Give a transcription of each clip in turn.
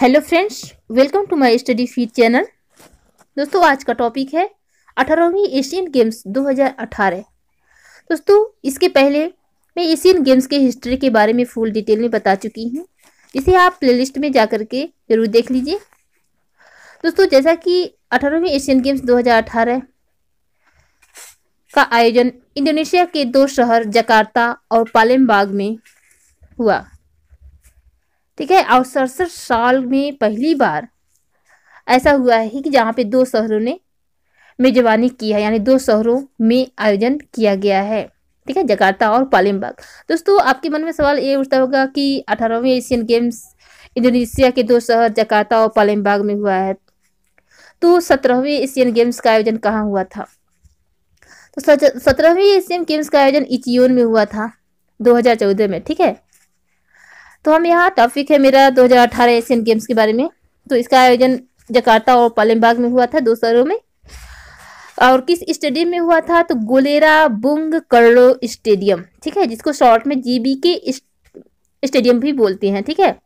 hello friends welcome to my study feed channel दोस्तों आज का टॉपिक है अठारहवीं एशियन गेम्स 2018 दोस्तों इसके पहले मैं एशियन गेम्स के हिस्ट्री के बारे में फुल डिटेल में बता चुकी हूँ इसे आप प्लेलिस्ट में जा कर के ज़रूर देख लीजिए दोस्तों जैसा कि अठारहवीं एशियन गेम्स 2018 का आयोजन इंडोनेशिया के दो शहर जकार्ता और पालेमबाग में हुआ ठीक है और सड़सठ साल में पहली बार ऐसा हुआ है कि जहाँ पे दो शहरों ने मेजबानी की है यानी दो शहरों में आयोजन किया गया है ठीक है जकार्ता और पालिमबाग दोस्तों आपके मन में सवाल ये उठता होगा कि अठारहवें एशियन गेम्स इंडोनेशिया के दो शहर जकार्ता और पालिमबाग में हुआ है तो सत्रहवें एशियन गेम्स का आयोजन कहाँ हुआ था तो सत्रहवें एशियन गेम्स का आयोजन इचियोन में हुआ था 2014 में ठीक है तो हम यहाँ टॉपिक है मेरा 2018 एशियन गेम्स के बारे में तो इसका आयोजन जकार्ता और पालमबाग में हुआ था दो शहरों में और किस स्टेडियम में हुआ था तो गोलेरा बुंग करो स्टेडियम ठीक है जिसको शॉर्ट में जीबी के स्टेडियम भी बोलते हैं ठीक है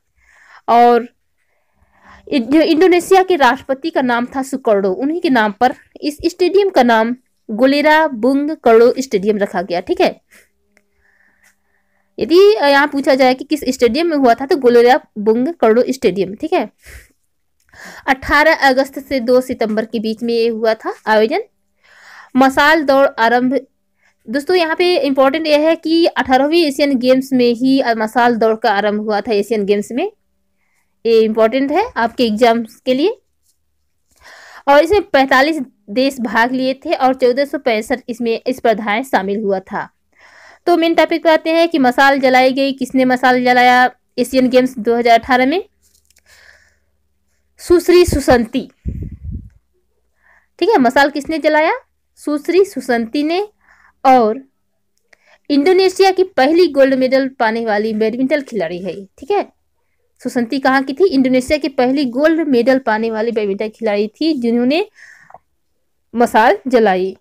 और इंडोनेशिया के राष्ट्रपति का नाम था सुकर्डो उन्हीं के नाम पर इस स्टेडियम का नाम गोलेरा बुंग करो स्टेडियम रखा गया ठीक है यदि यहाँ पूछा जाए कि किस स्टेडियम में हुआ था तो गोलोरिया बुंग करो स्टेडियम ठीक है 18 अगस्त से 2 सितंबर के बीच में ये हुआ था आयोजन मसाल दौड़ आरंभ दोस्तों यहाँ पे इम्पोर्टेंट यह है कि अठारहवीं एशियन गेम्स में ही मसाल दौड़ का आरंभ हुआ था एशियन गेम्स में ये इम्पोर्टेंट है आपके एग्जाम्स के लिए और इसमें 45 देश भाग लिए थे और चौदह इसमें स्पर्धाएं शामिल हुआ था तो मेन टॉपिक पर आते हैं कि मसाल जलाई गई किसने मसाल जलाया एशियन गेम्स 2018 में सुश्री सुसंती ठीक है मसाल किसने जलाया सुश्री सुसंती ने और इंडोनेशिया की पहली गोल्ड मेडल पाने वाली बैडमिंटन खिलाड़ी है ठीक है सुसंती कहाँ की थी इंडोनेशिया की पहली गोल्ड मेडल पाने वाली बैडमिंटन खिलाड़ी थी जिन्होंने मसाल जलाई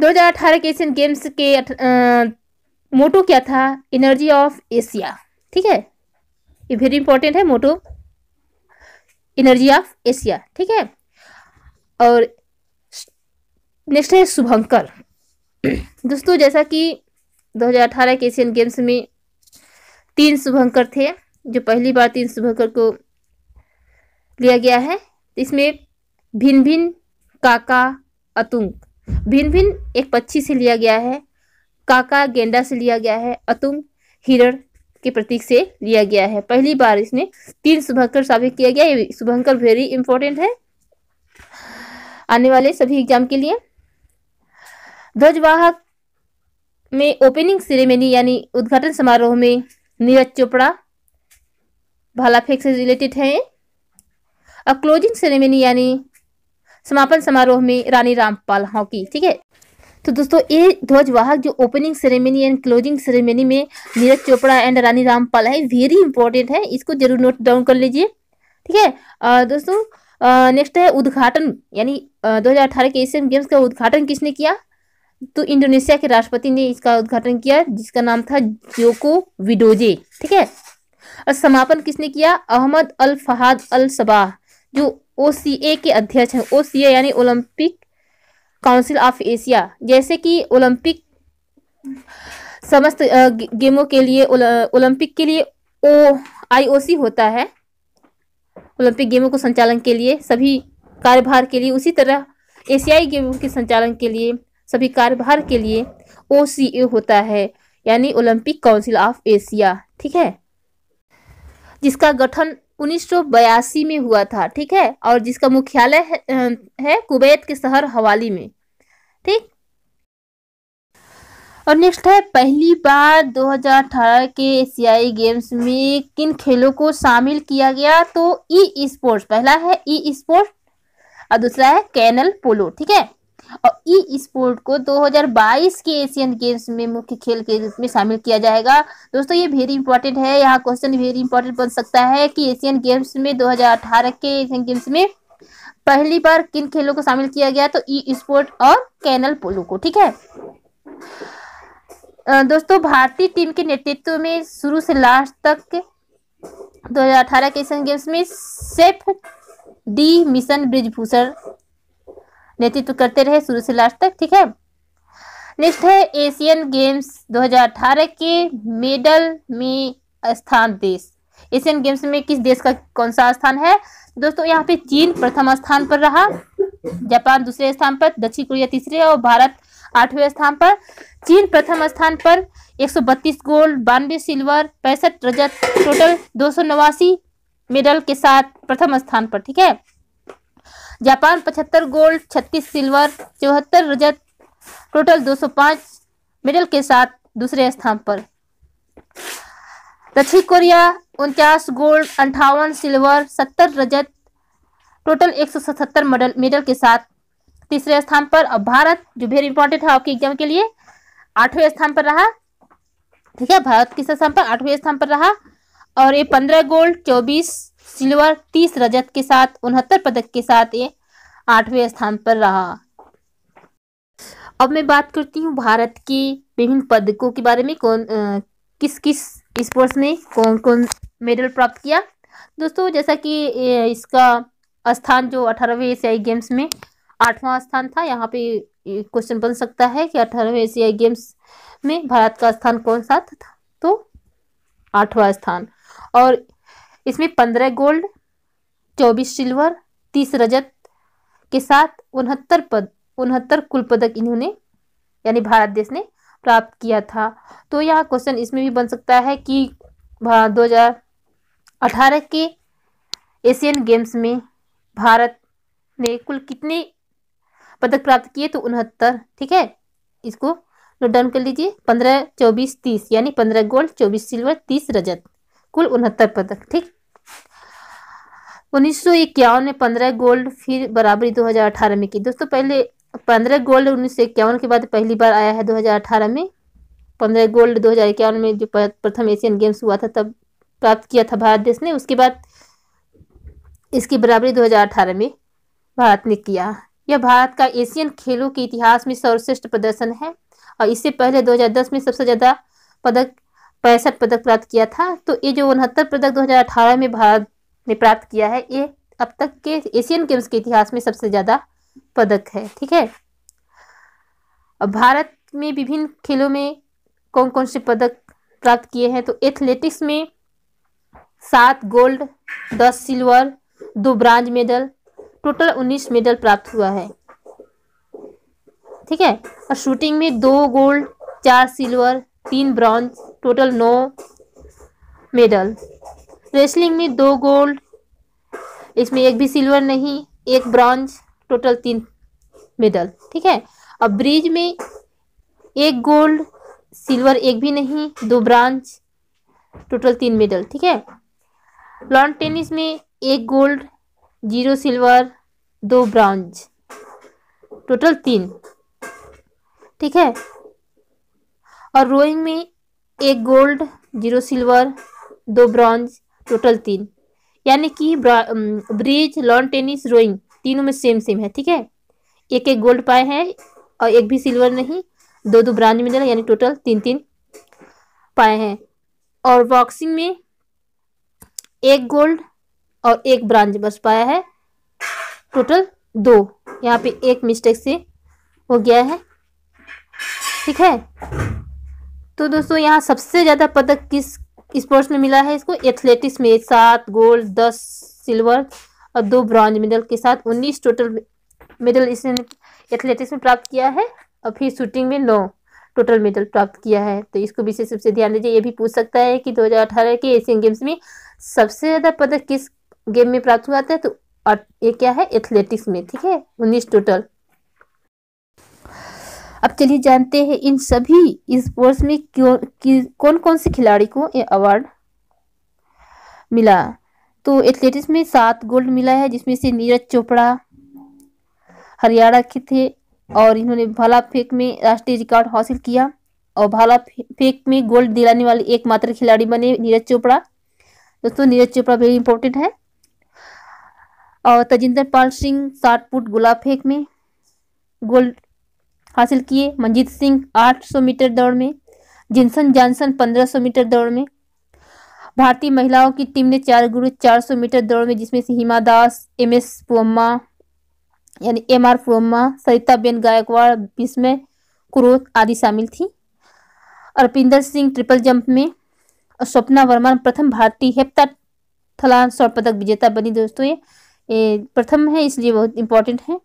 2018 के एशियन गेम्स के मोटो क्या था एनर्जी ऑफ एशिया ठीक है ये वेरी इंपॉर्टेंट है मोटो एनर्जी ऑफ एशिया ठीक है और नेक्स्ट है शुभंकर दोस्तों जैसा कि 2018 के एशियन गेम्स में तीन शुभंकर थे जो पहली बार तीन शुभंकर को लिया गया है इसमें भिन्न भिन्न काका अतुंग भिन्न भिन्न एक पक्षी से लिया गया है काका गेंडा से लिया गया है अतुम हिरण के प्रतीक से लिया गया है पहली बार इसमें तीन शुभंकर साबित किया गया शुभंकर वेरी इंपॉर्टेंट है आने वाले सभी एग्जाम के लिए ध्वजवाहक में ओपनिंग सेरेमनी यानी उद्घाटन समारोह में नीरज चोपड़ा भाला फेंक से रिलेटेड है अब क्लोजिंग सेरेमनी यानी समापन समारोह में रानी रामपाल हॉकी ठीक है तो दोस्तों ये ध्वजवाहक जो opening ceremony and closing ceremony में नीरज चोपड़ा एंड रानी रामपाल है वेरी इंपॉर्टेंट है इसको जरूर नोट डाउन कर लीजिए ठीक है दोस्तों नेक्स्ट है उद्घाटन यानी दो हजार अठारह के एशियन गेम्स का उद्घाटन किसने किया तो इंडोनेशिया के राष्ट्रपति ने इसका उद्घाटन किया जिसका नाम था जोको विडोजे ठीक है और समापन किसने किया Ahmad Al Fahad Al Sabah जो ओ के अध्यक्ष हैं ओ यानी ओलंपिक काउंसिल ऑफ एशिया जैसे कि ओलंपिक समस्त गेमों के लिए ओलंपिक के लिए ओ आई होता है ओलंपिक गेमों को संचालन के लिए सभी कार्यभार के लिए उसी तरह एशियाई गेमों के संचालन के लिए सभी कार्यभार के लिए ओ होता है यानी ओलंपिक काउंसिल ऑफ एशिया ठीक है जिसका गठन 1982 में हुआ था ठीक है और जिसका मुख्यालय है, है कुवैत के शहर हवाली में ठीक और नेक्स्ट है पहली बार 2018 के एशियाई गेम्स में किन खेलों को शामिल किया गया तो ई स्पोर्ट्स पहला है ई स्पोर्ट्स और दूसरा है कैनल पोलो ठीक है और ई स्पोर्ट को 2022 के एशियन गेम्स में मुख्य खेल के रूप में शामिल किया जाएगा दोस्तों ये वेरी इंपॉर्टेंट है यहाँ क्वेश्चन वेरी इंपॉर्टेंट बन सकता है कि एशियन गेम्स में 2018 के एशियन गेम्स में पहली बार किन खेलों को शामिल किया गया तो ई स्पोर्ट और कैनल पोलो को ठीक है दोस्तों भारतीय टीम के नेतृत्व में शुरू से लास्ट तक 2018 के एशियन गेम्स में सेफ डी मिशन ब्रिजभूषण नेतृत्व करते रहे शुरू से लास्ट तक ठीक है नेक्स्ट है एशियन गेम्स 2018 के मेडल में स्थान देश एशियन गेम्स में किस देश का कौन सा स्थान है दोस्तों यहाँ पे चीन प्रथम स्थान पर रहा जापान दूसरे स्थान पर दक्षिण कोरिया तीसरे और भारत आठवें स्थान पर चीन प्रथम स्थान पर 132 गोल्ड बानवे सिल्वर पैंसठ रजत टोटल दो मेडल के साथ प्रथम स्थान पर ठीक है जापान पचहत्तर गोल्ड छत्तीस सिल्वर चौहत्तर रजत टोटल 205 मेडल के साथ दूसरे स्थान पर दक्षिण कोरिया उनचास गोल्ड अंठावन सिल्वर सत्तर रजत टोटल एक सौ सतहत्तर मेडल मेडल के साथ तीसरे स्थान पर और भारत जो वेरी इंपॉर्टेंट है हॉकी एग्जाम के लिए आठवें स्थान पर रहा ठीक है भारत किस स्थान पर आठवें स्थान पर रहा और ये पंद्रह गोल्ड चौबीस सिल्वर तीस रजत के साथ उनहत्तर पदक के साथ ये आठवें स्थान पर रहा अब मैं बात करती हूँ भारत के विभिन्न पदकों के बारे में कौन आ, किस किस स्पोर्ट्स ने कौन कौन मेडल प्राप्त किया दोस्तों जैसा कि इसका स्थान जो अठारहवें एशियाई गेम्स में आठवां स्थान था यहाँ पे क्वेश्चन बन सकता है कि अठारहवें एशियाई गेम्स में भारत का स्थान कौन सा था तो आठवां स्थान और इसमें पंद्रह गोल्ड चौबीस सिल्वर तीस रजत के साथ उनहत्तर पद उनहत्तर कुल पदक इन्होंने यानी भारत देश ने प्राप्त किया था तो यह क्वेश्चन इसमें भी बन सकता है कि दो हजार अठारह के एशियन गेम्स में भारत ने कुल कितने पदक प्राप्त किए तो उनहत्तर ठीक है इसको नोट डाउन कर लीजिए पंद्रह चौबीस तीस यानी पंद्रह गोल्ड चौबीस सिल्वर तीस रजत कुल उनहत्तर पदक ठीक उन्नीस सौ इक्यावन में पंद्रह गोल्ड फिर बराबरी 2018 में की दोस्तों पहले पंद्रह गोल्ड उन्नीस सौ इक्यावन के बाद पहली बार आया है 2018 में पंद्रह गोल्ड 2021 में जो प्रथम एशियन गेम्स हुआ था तब प्राप्त किया था भारत देश ने उसके बाद इसकी बराबरी 2018 में भारत ने किया यह भारत का एशियन खेलों के इतिहास में सर्वश्रेष्ठ प्रदर्शन है और इससे पहले दो में सबसे ज़्यादा पदक पैंसठ पदक प्राप्त किया था तो ये जो उनहत्तर पदक 2018 में भारत ने प्राप्त किया है ये अब तक के एशियन गेम्स के इतिहास में सबसे ज़्यादा पदक है ठीक है भारत में विभिन्न खेलों में कौन कौन से पदक प्राप्त किए हैं तो एथलेटिक्स में सात गोल्ड दस सिल्वर दो ब्रांज मेडल टोटल उन्नीस मेडल प्राप्त हुआ है ठीक है और शूटिंग में दो गोल्ड चार सिल्वर तीन ब्रॉन्ज टोटल नौ मेडल रेसलिंग में दो गोल्ड इसमें एक भी सिल्वर नहीं एक ब्रॉन्ज टोटल तीन मेडल ठीक है अब ब्रिज में एक गोल्ड सिल्वर एक भी नहीं दो ब्रांच टोटल तीन मेडल ठीक है लॉन टेनिस में एक गोल्ड जीरो सिल्वर दो ब्रांच टोटल तीन ठीक है और रोइंग में एक गोल्ड जीरो सिल्वर दो ब्रॉन्ज टोटल तीन यानी कि ब्रिज लॉन टेनिस रोइंग तीनों में सेम सेम है ठीक है एक एक गोल्ड पाए हैं और एक भी सिल्वर नहीं दो दो ब्रांज मिडल यानी टोटल तीन तीन पाए हैं और बॉक्सिंग में एक गोल्ड और एक ब्रांज बस पाया है टोटल दो यहाँ पे एक मिस्टेक से हो गया है ठीक है तो दोस्तों यहाँ सबसे ज़्यादा पदक किस स्पोर्ट्स में मिला है इसको एथलेटिक्स में सात गोल्ड दस सिल्वर और दो ब्रॉन्ज मेडल के साथ उन्नीस टोटल मेडल इसने एथलेटिक्स में प्राप्त किया है और फिर शूटिंग में नौ टोटल मेडल प्राप्त किया है तो इसको विशेष रूप से ध्यान दीजिए ये भी पूछ सकता है कि 2018 के एशियन गेम्स में सबसे ज़्यादा पदक किस गेम में प्राप्त हुआ था तो ये क्या है एथलेटिक्स में ठीक है उन्नीस टोटल अब चलिए जानते हैं इन सभी स्पोर्ट्स में क्यों कौन कौन से खिलाड़ी को ये अवार्ड मिला तो एथलेटिक्स में सात गोल्ड मिला है जिसमें से नीरज चोपड़ा हरियाणा के थे और इन्होंने भाला फेंक में राष्ट्रीय रिकॉर्ड हासिल किया और भाला फेंक में गोल्ड दिलाने वाले एकमात्र खिलाड़ी बने नीरज चोपड़ा दोस्तों नीरज चोपड़ा वेरी इंपॉर्टेंट है और तजिंदर पाल सिंह साठ फुट गोला फेंक में गोल्ड हासिल किए मंजीत सिंह 800 मीटर दौड़ में जिनसन जॉनसन 1500 मीटर दौड़ में भारतीय महिलाओं की टीम ने चार गुरु 400 मीटर दौड़ में जिसमें से हिमा दास एम एस पुअम्मा यानी एम आर पुअम्मा बेन गायकवाड़ विस्मय क्रोध आदि शामिल थी अरपिंदर सिंह ट्रिपल जंप में और स्वप्ना वर्मा प्रथम भारतीय हेप्ता थलान स्वर्ण पदक विजेता बनी दोस्तों ये प्रथम है इसलिए बहुत इंपॉर्टेंट है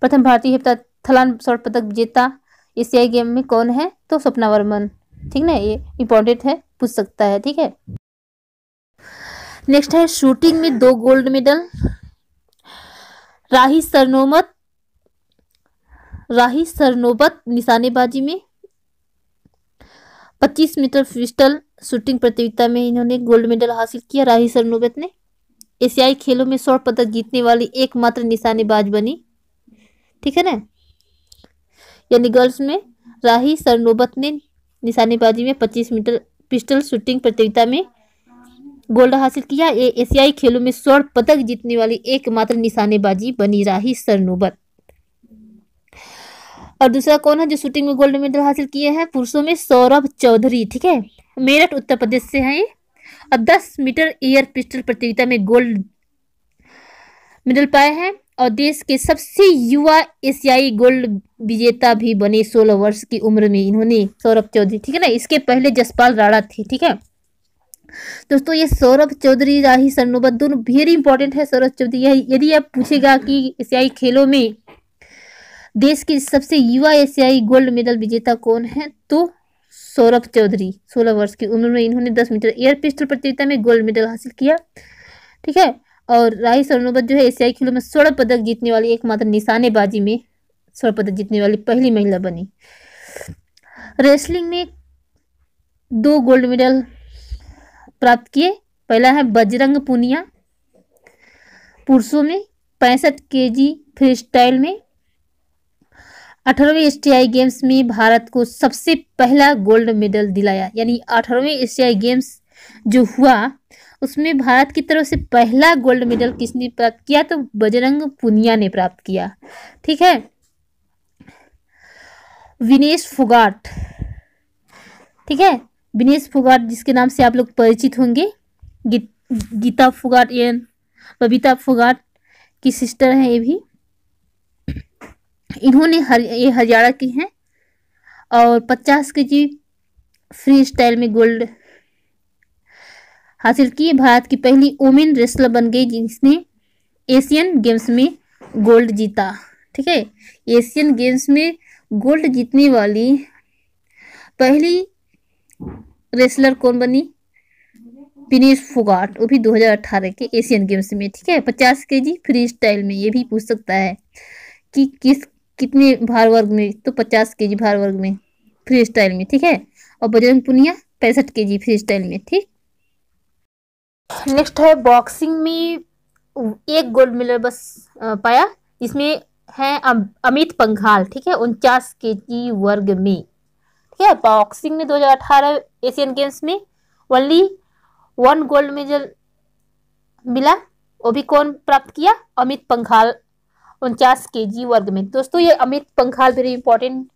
प्रथम भारतीय हेप्ता थलान स्वर्ण पदक विजेता एशियाई गेम में कौन है तो सपना वर्मन ठीक ना ये इंपॉर्टेंट है पूछ सकता है ठीक है नेक्स्ट है शूटिंग में दो गोल्ड मेडल राही सरनोमत राही सरनोबत निशानेबाजी में 25 मीटर पिस्टल शूटिंग प्रतियोगिता में इन्होंने गोल्ड मेडल हासिल किया राही सरनोबत ने एशियाई खेलों में स्वर्ण पदक जीतने वाली एकमात्र निशानेबाज बनी ठीक है ना यानी गर्ल्स में राही सरनोबत ने निशानेबाजी में पच्चीस मीटर पिस्टल शूटिंग प्रतियोगिता में गोल्ड हासिल किया ये एशियाई खेलों में स्वर्ण पदक जीतने वाली एकमात्र निशानेबाजी बनी राही सरनोबत और दूसरा कौन है जो शूटिंग में गोल्ड मेडल हासिल किए हैं पुरुषों में सौरभ चौधरी ठीक है मेरठ उत्तर प्रदेश से हैं और दस मीटर एयर पिस्टल प्रतियोगिता में गोल्ड मेडल पाए हैं और देश के सबसे युवा एशियाई गोल्ड विजेता भी बने 16 वर्ष की उम्र में इन्होंने सौरभ चौधरी ठीक है ना इसके पहले जसपाल राणा थे ठीक है दोस्तों ये सौरभ चौधरी राही सरनोबत दोनों वेरी इंपॉर्टेंट है सौरभ चौधरी यदि आप पूछेगा कि एशियाई खेलों में देश के सबसे युवा एशियाई गोल्ड मेडल विजेता कौन है तो सौरभ चौधरी 16 वर्ष की उम्र में इन्होंने 10 मीटर एयर पिस्टल प्रतियोगिता में गोल्ड मेडल हासिल किया ठीक है और राही सरनोबत जो है एशियाई खेलों में स्वर्ण पदक जीतने वाली एकमात्र निशानेबाजी में स्वर्ण पदक जीतने वाली पहली महिला बनी रेसलिंग में दो गोल्ड मेडल प्राप्त किए पहला है बजरंग पुनिया पुरुषों में पैंसठ के जी फ्री स्टाइल में अठारहवें एशियाई गेम्स में भारत को सबसे पहला गोल्ड मेडल दिलाया यानी अठारहवें एशियाई गेम्स जो हुआ उसमें भारत की तरफ से पहला गोल्ड मेडल किसने प्राप्त किया तो बजरंग पुनिया ने प्राप्त किया ठीक है विनेश फुगाट ठीक है विनेश फुगाट जिसके नाम से आप लोग परिचित होंगे गी, गीता फुगाट ये बबीता फुगाट की सिस्टर हैं ये भी इन्होंने हर ये हरियाणा की हैं और पचास के जी फ्री स्टाइल में गोल्ड हासिल की भारत की पहली वुमेन रेसलर बन गई जिसने एशियन गेम्स में गोल्ड जीता ठीक है एशियन गेम्स में गोल्ड जीतने वाली पहली रेसलर कौन बनी विनेश फोगाट वो भी 2018 के एशियन गेम्स में ठीक है 50 के जी फ्री स्टाइल में ये भी पूछ सकता है कि किस कितने भार वर्ग में तो 50 के जी भार वर्ग में फ्री स्टाइल में ठीक है और बजरंग पुनिया पैंसठ के जी फ्री स्टाइल में ठीक नेक्स्ट है बॉक्सिंग में एक गोल्ड मेडल बस पाया इसमें है अमित पंघाल ठीक है उनचास के जी वर्ग में ठीक है बॉक्सिंग में 2018 एशियन गेम्स में ओनली वन गोल्ड मेडल मिला वो भी कौन प्राप्त किया अमित पंघाल उनचास के जी वर्ग में दोस्तों ये अमित पंघाल वेरी इंपॉर्टेंट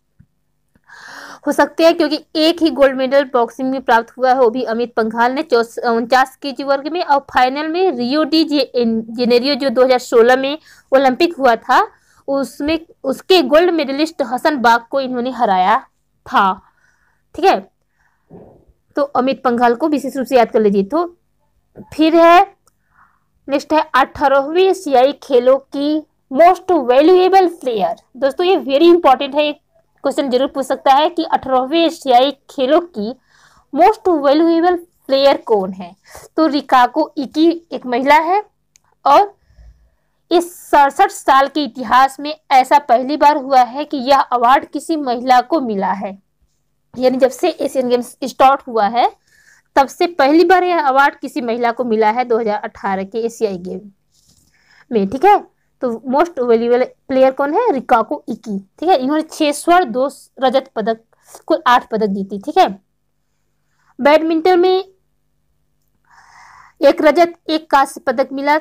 हो सकते हैं क्योंकि एक ही गोल्ड मेडल बॉक्सिंग में प्राप्त हुआ है वो भी अमित पंघाल ने उनचास के जी वर्ग में और फाइनल में रियो डी जे, जेनेरियो जो 2016 में ओलंपिक हुआ था उसमें उसके गोल्ड मेडलिस्ट हसन बाग को इन्होंने हराया था ठीक है तो अमित पंघाल को विशेष रूप से याद कर लीजिए तो फिर है नेक्स्ट है अठारहवीं एशियाई खेलों की मोस्ट वैल्यूएबल प्लेयर दोस्तों ये वेरी इंपॉर्टेंट है एक क्वेश्चन जरूर पूछ सकता है कि अठारहवीं एशियाई खेलों की मोस्ट वैल्यूएबल प्लेयर कौन है तो रिकाको इकी एक महिला है और इस सड़सठ साल के इतिहास में ऐसा पहली बार हुआ है कि यह अवार्ड किसी महिला को मिला है यानी जब से एशियन गेम्स स्टार्ट हुआ है तब से पहली बार यह अवार्ड किसी महिला को मिला है 2018 के एशियाई गेम में ठीक है तो मोस्ट वेल्यूबल प्लेयर कौन है रिकाको इकी ठीक है इन्होंने छह स्वर्ण दो रजत पदक कुल आठ पदक जीती ठीक है बैडमिंटन में एक रजत एक कांस्य पदक मिला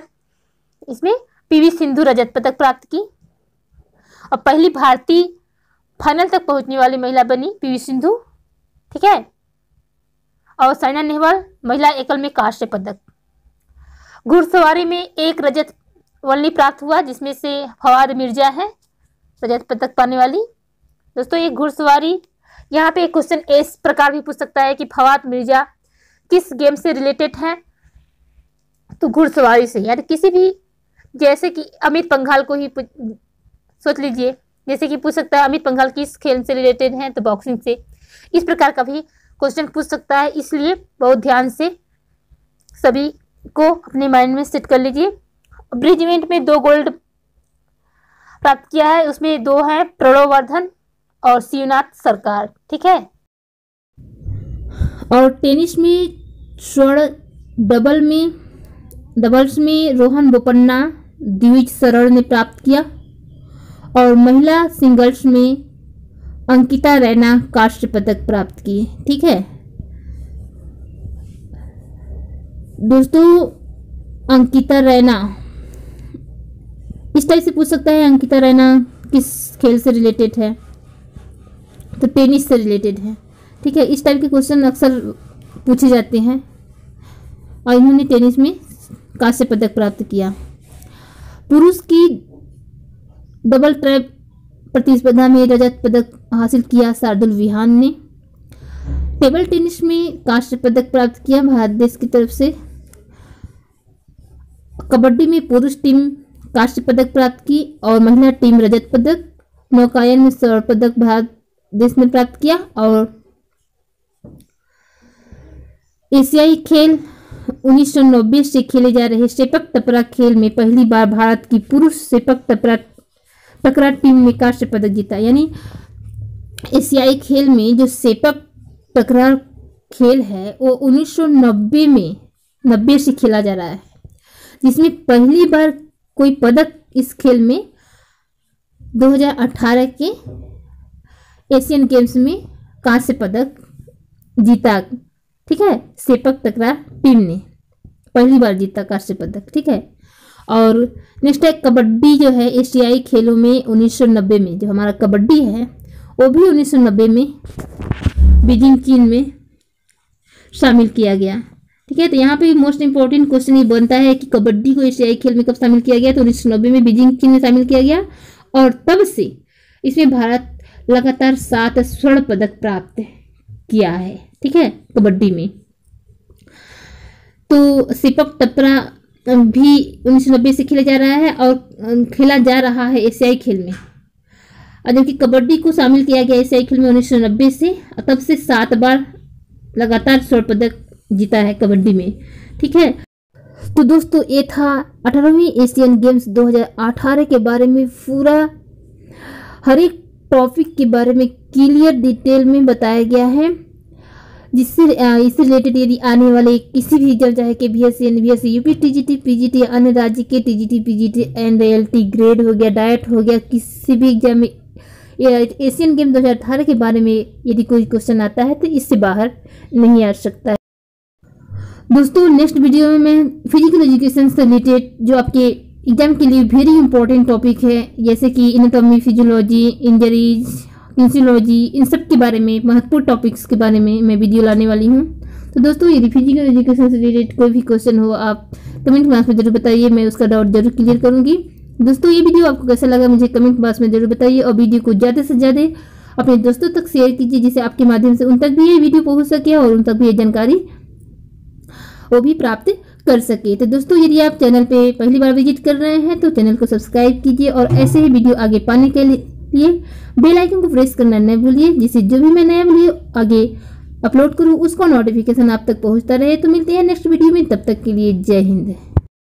इसमें पीवी सिंधु रजत पदक प्राप्त की और पहली भारतीय फाइनल तक पहुंचने वाली महिला बनी पीवी सिंधु ठीक है और साइना नेहवाल महिला एकल में कांस्य पदक घुड़सवारी में एक रजत वल्ली प्राप्त हुआ जिसमें से फवाद मिर्जा है रजत पदक पाने वाली दोस्तों ये घुड़सवारी यहाँ पे एक क्वेश्चन इस प्रकार भी पूछ सकता है कि फवाद मिर्जा किस गेम से रिलेटेड है तो घुड़सवारी से यानी किसी भी जैसे कि अमित पंघाल को ही सोच लीजिए जैसे कि पूछ सकता है अमित पंघाल किस खेल से रिलेटेड हैं तो बॉक्सिंग से इस प्रकार का भी क्वेश्चन पूछ सकता है इसलिए बहुत ध्यान से सभी को अपने माइंड में सेट कर लीजिए ब्रिज इवेंट में दो गोल्ड प्राप्त किया है उसमें दो है प्रणोवर्धन और शिवनाथ सरकार ठीक है और टेनिस में स्वर्ण डबल में डबल्स में रोहन बोपन्ना द्विज सरण ने प्राप्त किया और महिला सिंगल्स में अंकिता रैना काष्ट पदक प्राप्त किए ठीक है दोस्तों अंकिता रैना इस टाइप से पूछ सकता है अंकिता रैना किस खेल से रिलेटेड है तो टेनिस से रिलेटेड है ठीक है इस टाइप के क्वेश्चन अक्सर पूछे जाते हैं और इन्होंने टेनिस में कांस्य पदक प्राप्त किया पुरुष की डबल ट्रैप प्रतिस्पर्धा में रजत पदक हासिल किया शार्दुल विहान ने टेबल टेनिस में कांस्य पदक प्राप्त किया भारत देश की तरफ से कबड्डी में पुरुष टीम कांस्य पदक प्राप्त की और महिला टीम रजत पदक नौकायन ने स्वर्ण पदक भारत देश ने प्राप्त किया और एशियाई खेल उन्नीस से खेले जा रहे सेपक टपरा खेल में पहली बार भारत की पुरुष सेपक टपरा टकरा टीम ने कांस्य पदक जीता यानी एशियाई खेल में जो सेपक टकरा खेल है वो 1990 में 90 से खेला जा रहा है जिसमें पहली बार कोई पदक इस खेल में 2018 के एशियन गेम्स में कांस्य पदक जीता ठीक है सेपक तकरा टीम ने पहली बार जीता कांस्य पदक ठीक है और नेक्स्ट है कबड्डी जो है एशियाई खेलों में 1990 में जो हमारा कबड्डी है वो भी 1990 में बीजिंग चीन में शामिल किया गया ठीक है तो यहाँ पे मोस्ट इंपॉर्टेंट क्वेश्चन ये बनता है कि कबड्डी को एशियाई खेल में कब शामिल किया गया तो उन्नीस में बीजिंग चीन में शामिल किया गया और तब से इसमें भारत लगातार सात स्वर्ण पदक प्राप्त किया है ठीक है कबड्डी में तो सिपक टपरा भी उन्नीस नब्बे से खेला जा रहा है और खेला जा रहा है एशियाई खेल में और जबकि कबड्डी को शामिल किया गया एशियाई खेल में उन्नीस नब्बे से तब से सात बार लगातार स्वर्ण पदक जीता है कबड्डी में ठीक है तो दोस्तों ये था अठारहवीं एशियन गेम्स 2018 के बारे में पूरा हर एक टॉपिक के बारे में क्लियर डिटेल में बताया गया है जिससे इससे रिलेटेड यदि आने वाले किसी भी एग्जाम चाहे के B S C N B S C P T G T P G T अन्य राज्य के T G T P G T N L T grade हो गया डाइट हो गया किसी भी एग्जाम में एशियन गेम 2018 के बारे में यदि कोई क्वेश्चन आता है तो इससे बाहर नहीं आ सकता है दोस्तों नेक्स्ट वीडियो में मैं फिजिकल एजुकेशन से रिलेटेड जो आपके एग्जाम के लिए वेरी इंपॉर्टेंट टॉपिक है जैसे कि इनोटॉमी फिजियोलॉजी इंजरीज किन्सियोलॉजी इन सब के बारे में महत्वपूर्ण टॉपिक्स के बारे में मैं वीडियो लाने वाली हूँ तो दोस्तों यदि फिजिकल एजुकेशन से रिलेटेड कोई भी क्वेश्चन हो आप कमेंट बॉक्स में जरूर बताइए मैं उसका डाउट जरूर क्लियर करूँगी दोस्तों ये वीडियो आपको कैसा लगा मुझे कमेंट बॉक्स में जरूर बताइए और वीडियो को ज़्यादा से ज़्यादा अपने दोस्तों तक शेयर कीजिए जिसे आपके माध्यम से उन तक भी ये वीडियो पहुँच सके और उन तक भी ये जानकारी वो भी प्राप्त कर सके तो दोस्तों यदि आप चैनल पे पहली बार विजिट कर रहे हैं तो चैनल को सब्सक्राइब कीजिए और ऐसे ही वीडियो आगे पाने के लिए बेल आइकन को प्रेस करना न भूलिए जिससे जो भी मैं नया वीडियो आगे अपलोड करूँ उसका नोटिफिकेशन आप तक पहुँचता रहे तो मिलते हैं नेक्स्ट वीडियो में तब तक के लिए जय हिंद